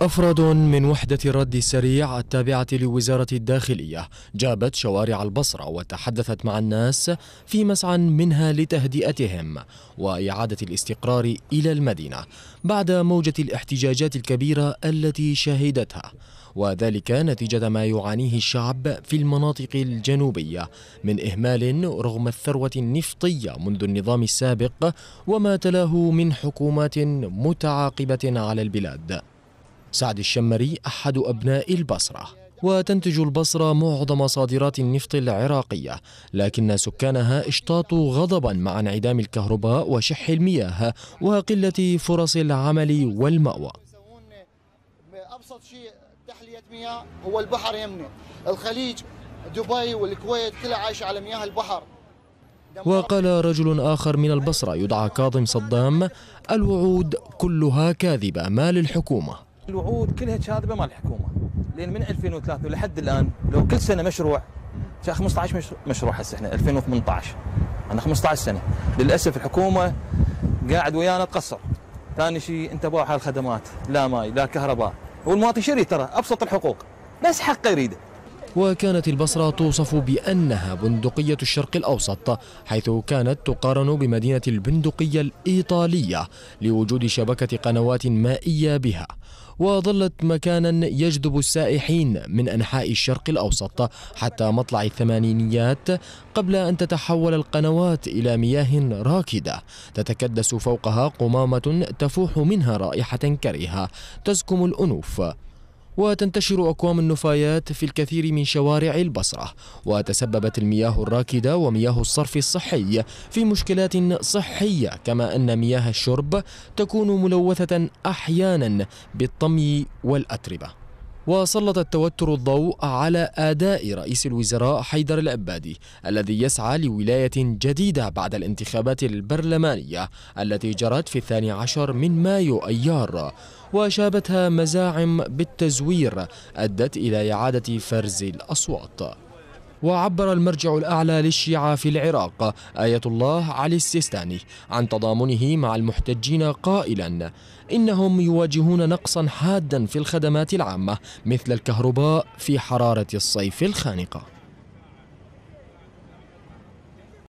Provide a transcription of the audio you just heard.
أفراد من وحدة الرد السريع التابعة لوزارة الداخلية جابت شوارع البصرة وتحدثت مع الناس في مسعى منها لتهدئتهم وإعادة الاستقرار إلى المدينة بعد موجة الاحتجاجات الكبيرة التي شهدتها وذلك نتيجة ما يعانيه الشعب في المناطق الجنوبية من إهمال رغم الثروة النفطية منذ النظام السابق وما تلاه من حكومات متعاقبة على البلاد سعد الشمري أحد أبناء البصرة وتنتج البصرة معظم صادرات النفط العراقية لكن سكانها اشتاطوا غضبا مع انعدام الكهرباء وشح المياه وقلة فرص العمل والمأوى أبسط شيء تحلية مياه هو البحر يمنا الخليج دبي والكويت كلها عايشة على مياه البحر وقال رجل آخر من البصرة يدعى كاظم صدام الوعود كلها كاذبة ما للحكومة الوعود كلها كاذبه مال الحكومه لان من 2003 لحد الان لو كل سنه مشروع كان 15 مشروع هسه احنا 2018 عندنا 15 سنه للاسف الحكومه قاعد ويانا تقصر ثاني شيء انت باع الخدمات لا ماي لا كهرباء والمواطن شري ترى ابسط الحقوق بس حقه يريده وكانت البصرة توصف بأنها بندقية الشرق الأوسط حيث كانت تقارن بمدينة البندقية الإيطالية لوجود شبكة قنوات مائية بها وظلت مكانا يجذب السائحين من أنحاء الشرق الأوسط حتى مطلع الثمانينيات قبل أن تتحول القنوات إلى مياه راكدة تتكدس فوقها قمامة تفوح منها رائحة كريهة تزكم الأنوف وتنتشر أكوام النفايات في الكثير من شوارع البصرة وتسببت المياه الراكدة ومياه الصرف الصحي في مشكلات صحية كما أن مياه الشرب تكون ملوثة أحيانا بالطمي والأتربة وسلط التوتر الضوء على أداء رئيس الوزراء حيدر العبادي الذي يسعى لولاية جديدة بعد الانتخابات البرلمانية التي جرت في الثاني عشر من مايو أيار وشابتها مزاعم بالتزوير أدت إلى إعادة فرز الأصوات وعبر المرجع الأعلى للشيعة في العراق آية الله علي السيستاني عن تضامنه مع المحتجين قائلا إنهم يواجهون نقصا حادا في الخدمات العامة مثل الكهرباء في حرارة الصيف الخانقة